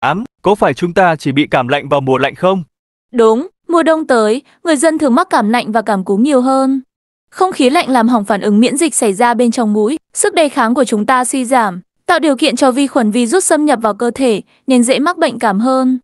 Ám, có phải chúng ta chỉ bị cảm lạnh vào mùa lạnh không? Đúng, mùa đông tới, người dân thường mắc cảm lạnh và cảm cúm nhiều hơn. Không khí lạnh làm hỏng phản ứng miễn dịch xảy ra bên trong mũi, sức đề kháng của chúng ta suy giảm, tạo điều kiện cho vi khuẩn virus xâm nhập vào cơ thể, nên dễ mắc bệnh cảm hơn.